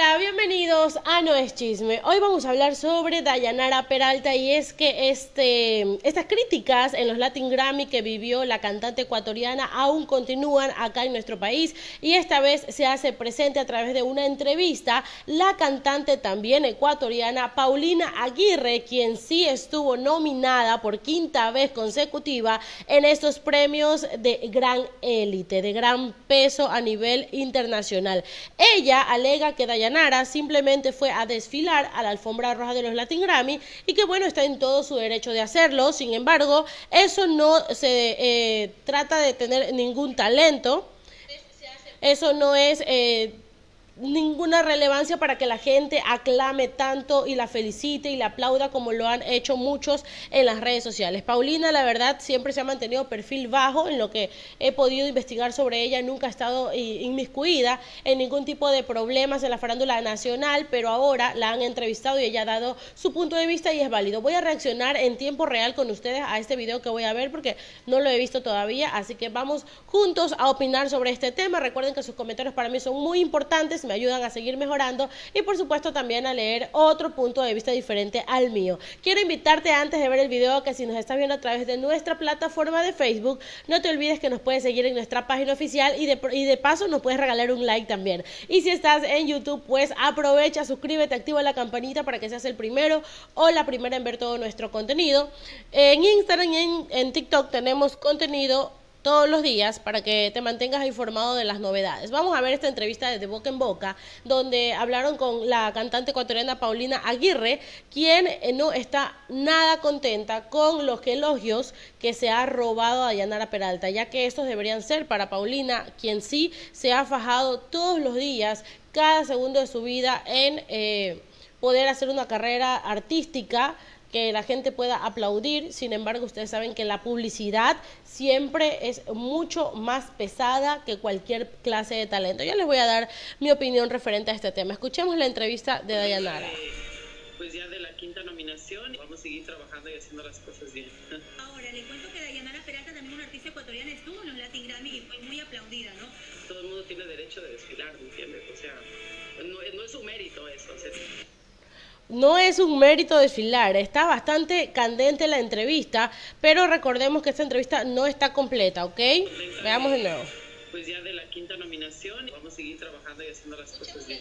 Hola, bienvenidos a No es Chisme. Hoy vamos a hablar sobre Dayanara Peralta y es que este, estas críticas en los Latin Grammy que vivió la cantante ecuatoriana aún continúan acá en nuestro país y esta vez se hace presente a través de una entrevista la cantante también ecuatoriana Paulina Aguirre, quien sí estuvo nominada por quinta vez consecutiva en estos premios de gran élite, de gran peso a nivel internacional. Ella alega que Dayanara Nara, simplemente fue a desfilar a la alfombra roja de los Latin Grammy y que bueno, está en todo su derecho de hacerlo. Sin embargo, eso no se eh, trata de tener ningún talento. Eso no es... Eh, ninguna relevancia para que la gente aclame tanto y la felicite y la aplauda como lo han hecho muchos en las redes sociales. Paulina, la verdad, siempre se ha mantenido perfil bajo en lo que he podido investigar sobre ella, nunca ha estado eh, inmiscuida en ningún tipo de problemas en la farándula nacional, pero ahora la han entrevistado y ella ha dado su punto de vista y es válido. Voy a reaccionar en tiempo real con ustedes a este video que voy a ver porque no lo he visto todavía, así que vamos juntos a opinar sobre este tema. Recuerden que sus comentarios para mí son muy importantes me ayudan a seguir mejorando y por supuesto también a leer otro punto de vista diferente al mío. Quiero invitarte antes de ver el video que si nos estás viendo a través de nuestra plataforma de Facebook, no te olvides que nos puedes seguir en nuestra página oficial y de, y de paso nos puedes regalar un like también. Y si estás en YouTube, pues aprovecha, suscríbete, activa la campanita para que seas el primero o la primera en ver todo nuestro contenido. En Instagram y en, en TikTok tenemos contenido todos los días para que te mantengas informado de las novedades. Vamos a ver esta entrevista de Boca en Boca, donde hablaron con la cantante ecuatoriana Paulina Aguirre, quien eh, no está nada contenta con los elogios que se ha robado a Yanara Peralta, ya que estos deberían ser para Paulina, quien sí se ha fajado todos los días, cada segundo de su vida en... Eh, poder hacer una carrera artística que la gente pueda aplaudir. Sin embargo, ustedes saben que la publicidad siempre es mucho más pesada que cualquier clase de talento. Yo les voy a dar mi opinión referente a este tema. Escuchemos la entrevista de Dayanara. Eh, pues ya de la quinta nominación, vamos a seguir trabajando y haciendo las cosas bien. Ahora, le cuento que Dayanara Peralta, también una artista ecuatoriana, estuvo en los Latin Grammy y fue muy aplaudida, ¿no? Todo el mundo tiene derecho de desfilar, ¿me entiendes? O sea, no, no es un mérito eso. O sea, no es un mérito desfilar, está bastante candente la entrevista, pero recordemos que esta entrevista no está completa, ¿ok? Veamos de nuevo. Pues ya de la quinta nominación, vamos a seguir trabajando y haciendo las cosas bien.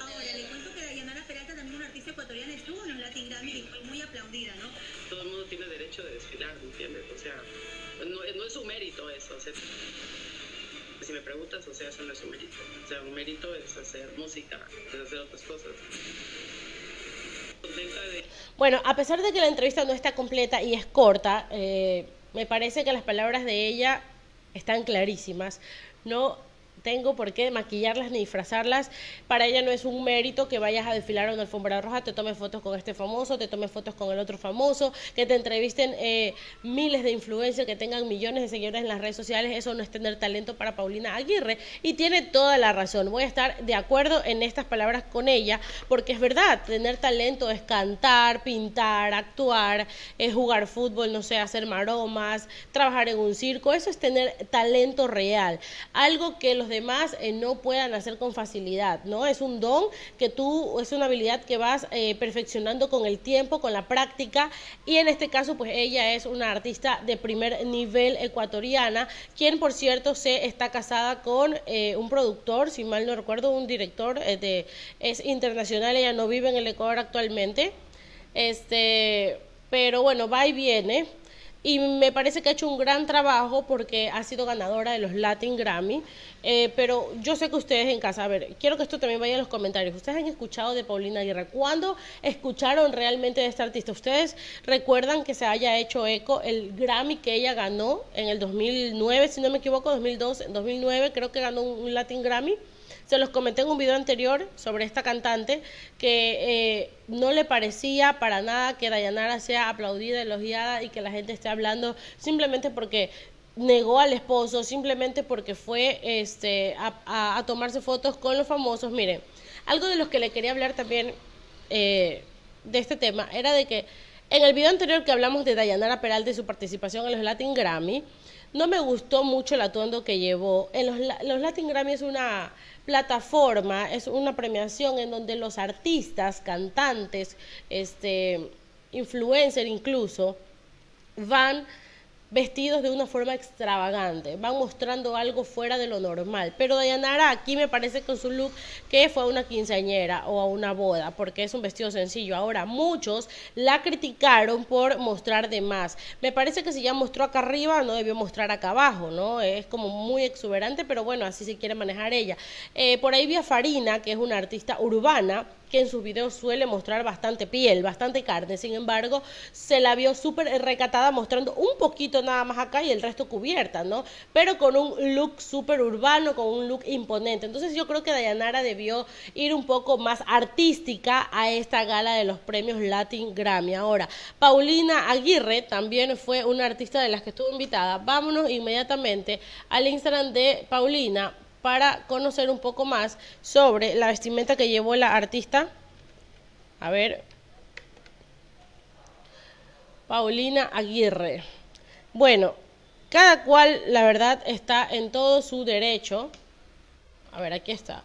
Ahora, le cuento que Dayanara Peralta, también una artista ecuatoriana, estuvo en un Latin Grammy y fue muy aplaudida, ¿no? Todo el mundo tiene derecho de desfilar, ¿entiendes? O sea, no, no es un mérito eso, o sea si me preguntas, o sea, eso no es un mérito. O sea, un mérito es hacer música, es hacer otras cosas. Bueno, a pesar de que la entrevista no está completa y es corta, eh, me parece que las palabras de ella están clarísimas. No tengo por qué maquillarlas ni disfrazarlas. Para ella no es un mérito que vayas a desfilar a una alfombra roja, te tomes fotos con este famoso, te tomes fotos con el otro famoso, que te entrevisten eh, miles de influencers, que tengan millones de seguidores en las redes sociales. Eso no es tener talento para Paulina Aguirre. Y tiene toda la razón. Voy a estar de acuerdo en estas palabras con ella, porque es verdad, tener talento es cantar, pintar, actuar, es jugar fútbol, no sé, hacer maromas, trabajar en un circo. Eso es tener talento real. Algo que los demás eh, no puedan hacer con facilidad, ¿no? Es un don que tú, es una habilidad que vas eh, perfeccionando con el tiempo, con la práctica, y en este caso, pues ella es una artista de primer nivel ecuatoriana, quien por cierto se está casada con eh, un productor, si mal no recuerdo, un director de, es internacional, ella no vive en el Ecuador actualmente, este, pero bueno, va y viene y me parece que ha hecho un gran trabajo porque ha sido ganadora de los Latin Grammy, eh, pero yo sé que ustedes en casa, a ver, quiero que esto también vaya en los comentarios, ustedes han escuchado de Paulina Guerra, ¿cuándo escucharon realmente de esta artista? ¿Ustedes recuerdan que se haya hecho eco el Grammy que ella ganó en el 2009, si no me equivoco, 2002, 2009 creo que ganó un Latin Grammy? Se los comenté en un video anterior sobre esta cantante que eh, no le parecía para nada que Dayanara sea aplaudida, elogiada y que la gente esté hablando simplemente porque negó al esposo simplemente porque fue este a, tomarse fotos con los famosos. Miren, algo de los que le quería hablar también eh, de este tema era de que en el video anterior que hablamos de Dayanara Peralta y su participación en los Latin Grammy, no me gustó mucho el atuendo que llevó. En los, los Latin Grammy es una plataforma, es una premiación en donde los artistas, cantantes, este, influencer incluso, van vestidos de una forma extravagante, van mostrando algo fuera de lo normal. Pero Dayanara aquí me parece con su look que fue a una quinceañera o a una boda, porque es un vestido sencillo. Ahora, muchos la criticaron por mostrar de más. Me parece que si ya mostró acá arriba, no debió mostrar acá abajo, ¿no? Es como muy exuberante, pero bueno, así se quiere manejar ella. Eh, por ahí vi a Farina, que es una artista urbana, que en sus videos suele mostrar bastante piel, bastante carne. Sin embargo, se la vio súper recatada mostrando un poquito nada más acá y el resto cubierta, ¿no? Pero con un look súper urbano, con un look imponente. Entonces yo creo que Dayanara debió ir un poco más artística a esta gala de los premios Latin Grammy. Ahora, Paulina Aguirre también fue una artista de las que estuvo invitada. Vámonos inmediatamente al Instagram de Paulina para conocer un poco más sobre la vestimenta que llevó la artista. A ver. Paulina Aguirre. Bueno, cada cual, la verdad, está en todo su derecho. A ver, aquí está.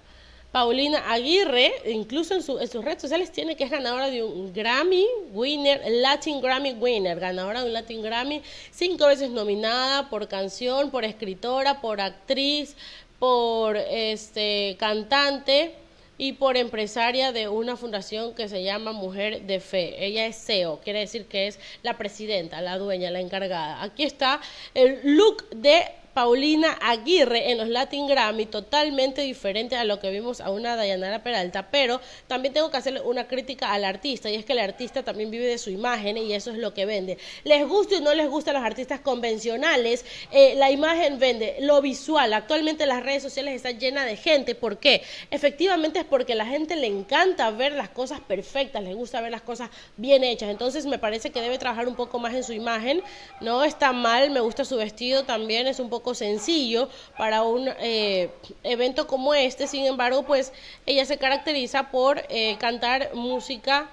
Paulina Aguirre, incluso en, sus redes sociales, tiene que es ganadora de un Grammy Winner, Latin Grammy Winner, ganadora de un Latin Grammy, cinco veces nominada por canción, por escritora, por actriz, por este, cantante y por empresaria de una fundación que se llama Mujer de Fe. Ella es CEO, quiere decir que es la presidenta, la dueña, la encargada. Aquí está el look de Paulina Aguirre en los Latin Grammy, totalmente diferente a lo que vimos a una Dayanara Peralta, pero también tengo que hacerle una crítica al artista, y es que el artista también vive de su imagen y eso es lo que vende. Les gusta y no les gusta a los artistas convencionales, eh, la imagen vende, lo visual, actualmente las redes sociales están llenas de gente, ¿por qué? Efectivamente es porque la gente le encanta ver las cosas perfectas, les gusta ver las cosas bien hechas, entonces me parece que debe trabajar un poco más en su imagen, no está mal, me gusta su vestido también, es un poco sencillo para un eh, evento como este. Sin embargo, pues ella se caracteriza por eh, cantar música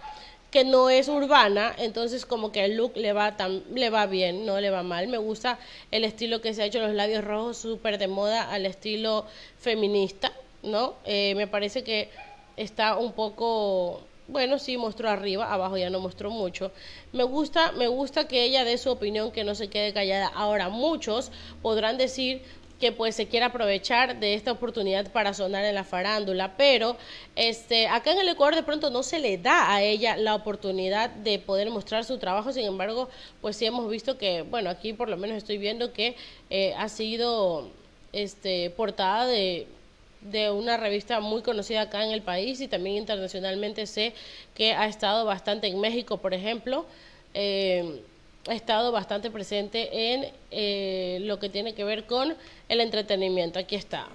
que no es urbana, entonces como que el look le va le va bien, no le va mal. Me gusta el estilo que se ha hecho los labios rojos, súper de moda al estilo feminista, ¿no? Eh, me parece que está un poco bueno, sí mostró arriba, abajo ya no mostró mucho. Me gusta, me gusta que ella dé su opinión, que no se quede callada. Ahora muchos podrán decir que pues se quiere aprovechar de esta oportunidad para sonar en la farándula, pero este acá en el Ecuador de pronto no se le da a ella la oportunidad de poder mostrar su trabajo, sin embargo, pues sí hemos visto que, bueno, aquí por lo menos estoy viendo que eh, ha sido este portada de de una revista muy conocida acá en el país y también internacionalmente sé que ha estado bastante en México, por ejemplo, eh, ha estado bastante presente en eh, lo que tiene que ver con el entretenimiento. Aquí está.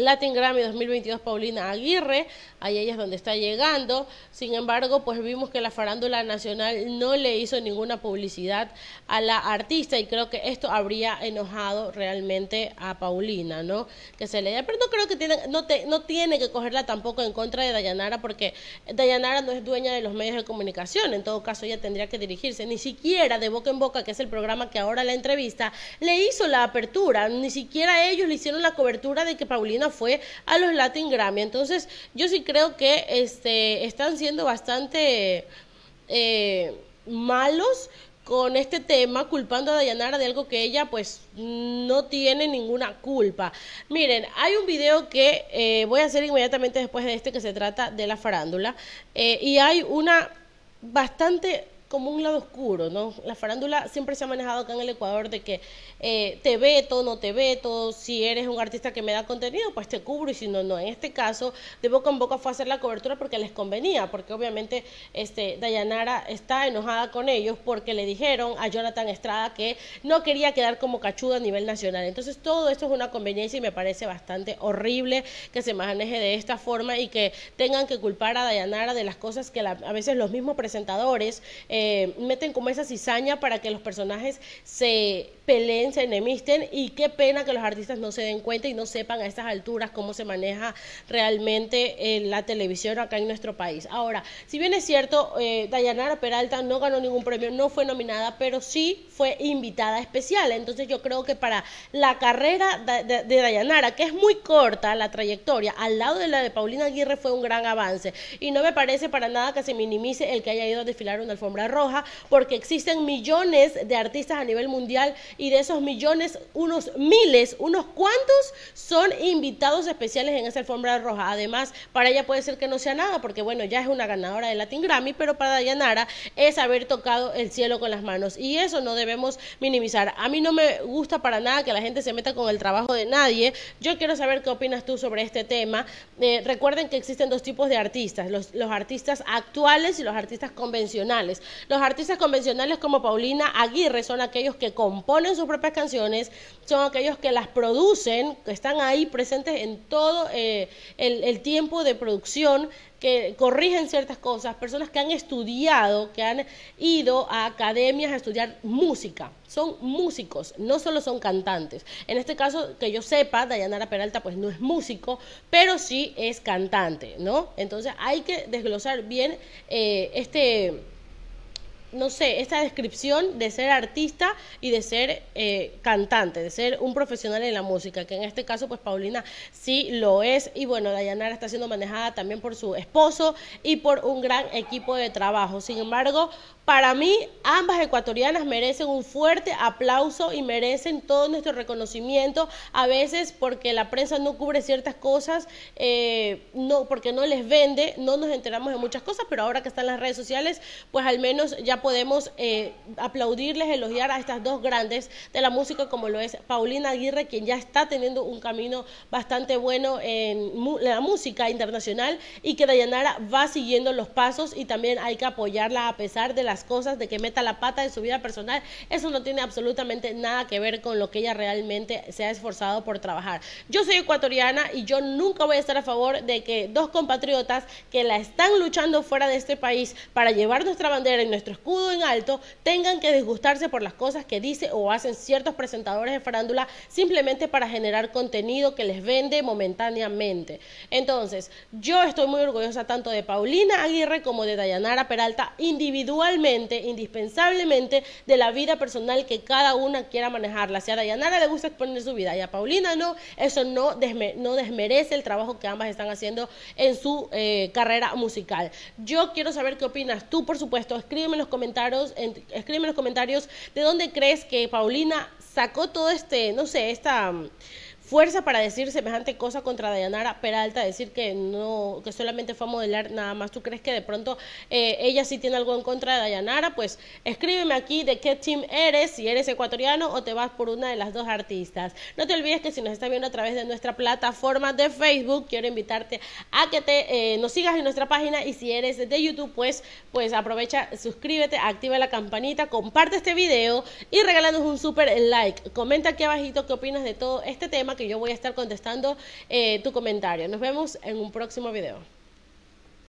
Latin Grammy 2022 Paulina Aguirre, ahí ella es donde está llegando. Sin embargo, pues vimos que la farándula nacional no le hizo ninguna publicidad a la artista y creo que esto habría enojado realmente a Paulina, ¿no? Que se le pero no creo que no, no tiene que cogerla tampoco en contra de Dayanara porque Dayanara no es dueña de los medios de comunicación, en todo caso ella tendría que dirigirse, ni siquiera de boca en boca, que es el programa que ahora la entrevista, le hizo la apertura, ni siquiera ellos le hicieron la cobertura de que Paulina fue a los Latin Grammy. Entonces, yo sí creo que este, están siendo bastante eh, malos con este tema culpando a Dayanara de algo que ella pues no tiene ninguna culpa. Miren, hay un video que eh, voy a hacer inmediatamente después de este que se trata de la farándula eh, y hay una bastante como un lado oscuro, ¿no? La farándula siempre se ha manejado acá en el Ecuador de que eh, te veto, no te veto, si eres un artista que me da contenido, pues te cubro y si no, no. En este caso, de boca en boca fue hacer la cobertura porque les convenía, porque obviamente este, Dayanara está enojada con ellos porque le dijeron a Jonathan Estrada que no quería quedar como cachuda a nivel nacional. Entonces, todo esto es una conveniencia y me parece bastante horrible que se maneje de esta forma y que tengan que culpar a Dayanara de las cosas que a veces los mismos presentadores... Eh, eh, meten como esa cizaña para que los personajes se peleen, se enemisten y qué pena que los artistas no se den cuenta y no sepan a estas alturas cómo se maneja realmente eh, la televisión acá en nuestro país. Ahora, si bien es cierto, eh, Dayanara Peralta no ganó ningún premio, no fue nominada, pero sí fue invitada especial. Entonces yo creo que para la carrera de, Dayanara, que es muy corta la trayectoria, al lado de la de Paulina Aguirre fue un gran avance y no me parece para nada que se minimice el que haya ido a desfilar una alfombra roja, porque existen millones de artistas a nivel mundial y de esos millones, unos miles, unos cuantos son invitados especiales en esa alfombra roja. Además, para ella puede ser que no sea nada, porque bueno, ya es una ganadora de Latin Grammy, pero para Dayanara es haber tocado el cielo con las manos y eso no debemos minimizar. A mí no me gusta para nada que la gente se meta con el trabajo de nadie. Yo quiero saber qué opinas tú sobre este tema. Eh, recuerden que existen dos tipos de artistas, los, los artistas actuales y los artistas convencionales. Los artistas convencionales como Paulina Aguirre son aquellos que componen sus propias canciones, son aquellos que las producen, que están ahí presentes en todo eh, el, tiempo de producción que corrigen ciertas cosas, personas que han estudiado, que han ido a academias a estudiar música. Son músicos, no solo son cantantes. En este caso, que yo sepa, Dayanara Peralta pues no es músico, pero sí es cantante, ¿no? Entonces hay que desglosar bien eh, este no sé, esta descripción de ser artista y de ser eh, cantante, de ser un profesional en la música, que en este caso pues Paulina sí lo es y bueno, Dayanara está siendo manejada también por su esposo y por un gran equipo de trabajo. Sin embargo, para mí ambas ecuatorianas merecen un fuerte aplauso y merecen todo nuestro reconocimiento, a veces porque la prensa no cubre ciertas cosas, eh, no, porque no les vende, no nos enteramos de muchas cosas, pero ahora que están las redes sociales, pues al menos ya podemos eh, aplaudirles, elogiar a estas dos grandes de la música como lo es Paulina Aguirre, quien ya está teniendo un camino bastante bueno en la música internacional y que Dayanara va siguiendo los pasos y también hay que apoyarla a pesar de las cosas, de que meta la pata en su vida personal. Eso no tiene absolutamente nada que ver con lo que ella realmente se ha esforzado por trabajar. Yo soy ecuatoriana y yo nunca voy a estar a favor de que dos compatriotas que la están luchando fuera de este país para llevar nuestra bandera y nuestro escudo en alto tengan que disgustarse por las cosas que dice o hacen ciertos presentadores de farándula simplemente para generar contenido que les vende momentáneamente. Entonces, yo estoy muy orgullosa tanto de Paulina Aguirre como de Dayanara Peralta individualmente, indispensablemente de la vida personal que cada una quiera manejarla. Si a Dayanara le gusta exponer su vida y a Paulina no, eso no, no desmerece el trabajo que ambas están haciendo en su eh, carrera musical. Yo quiero saber qué opinas tú, por supuesto, escríbeme en los comentarios comentarios, en, escríbeme en los comentarios de dónde crees que Paulina sacó todo este, no sé, esta fuerza para decir semejante cosa contra Dayanara Peralta, decir que no, que solamente fue a modelar nada más. ¿Tú crees que de pronto eh, ella sí tiene algo en contra de Dayanara? Pues escríbeme aquí de qué team eres, si eres ecuatoriano o te vas por una de las dos artistas. No te olvides que si nos estás viendo a través de nuestra plataforma de Facebook, quiero invitarte a que te eh, nos sigas en nuestra página y si eres de YouTube, pues, pues aprovecha, suscríbete, activa la campanita, comparte este video y regálanos un super like. Comenta aquí abajito qué opinas de todo este tema yo voy a estar contestando eh, tu comentario. Nos vemos en un próximo video.